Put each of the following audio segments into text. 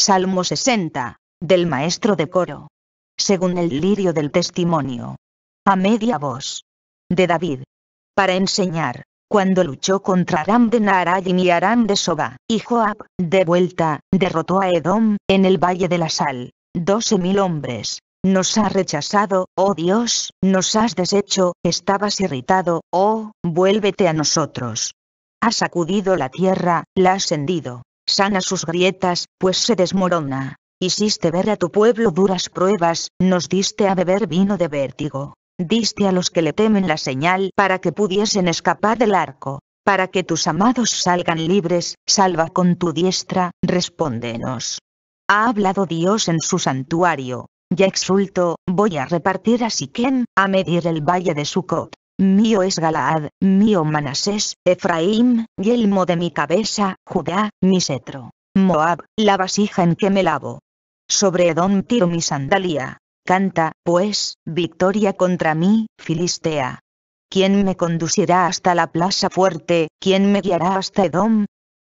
Salmo 60, del maestro de coro. Según el lirio del testimonio. A media voz. De David. Para enseñar, cuando luchó contra Aram de Naharayim y Aram de Soba, y Joab, de vuelta, derrotó a Edom, en el Valle de la Sal, doce mil hombres. Nos ha rechazado, oh Dios, nos has deshecho, estabas irritado, oh, vuélvete a nosotros. ha sacudido la tierra, la has hendido, sana sus grietas, pues se desmorona. Hiciste ver a tu pueblo duras pruebas, nos diste a beber vino de vértigo. Diste a los que le temen la señal para que pudiesen escapar del arco. Para que tus amados salgan libres, salva con tu diestra, respóndenos. Ha hablado Dios en su santuario. Ya exulto, voy a repartir a Siquem, a medir el valle de Sucot mío es Galaad, mío Manasés, Efraín, yelmo de mi cabeza, Judá, mi cetro. Moab, la vasija en que me lavo. Sobre Edom tiro mi sandalia. Canta, pues, victoria contra mí, Filistea. ¿Quién me conducirá hasta la plaza fuerte? ¿Quién me guiará hasta Edom?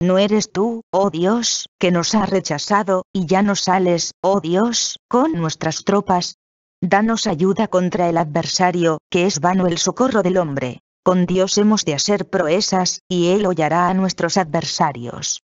No eres tú, oh Dios, que nos ha rechazado, y ya no sales, oh Dios, con nuestras tropas, Danos ayuda contra el adversario, que es vano el socorro del hombre. Con Dios hemos de hacer proezas, y Él hollará a nuestros adversarios.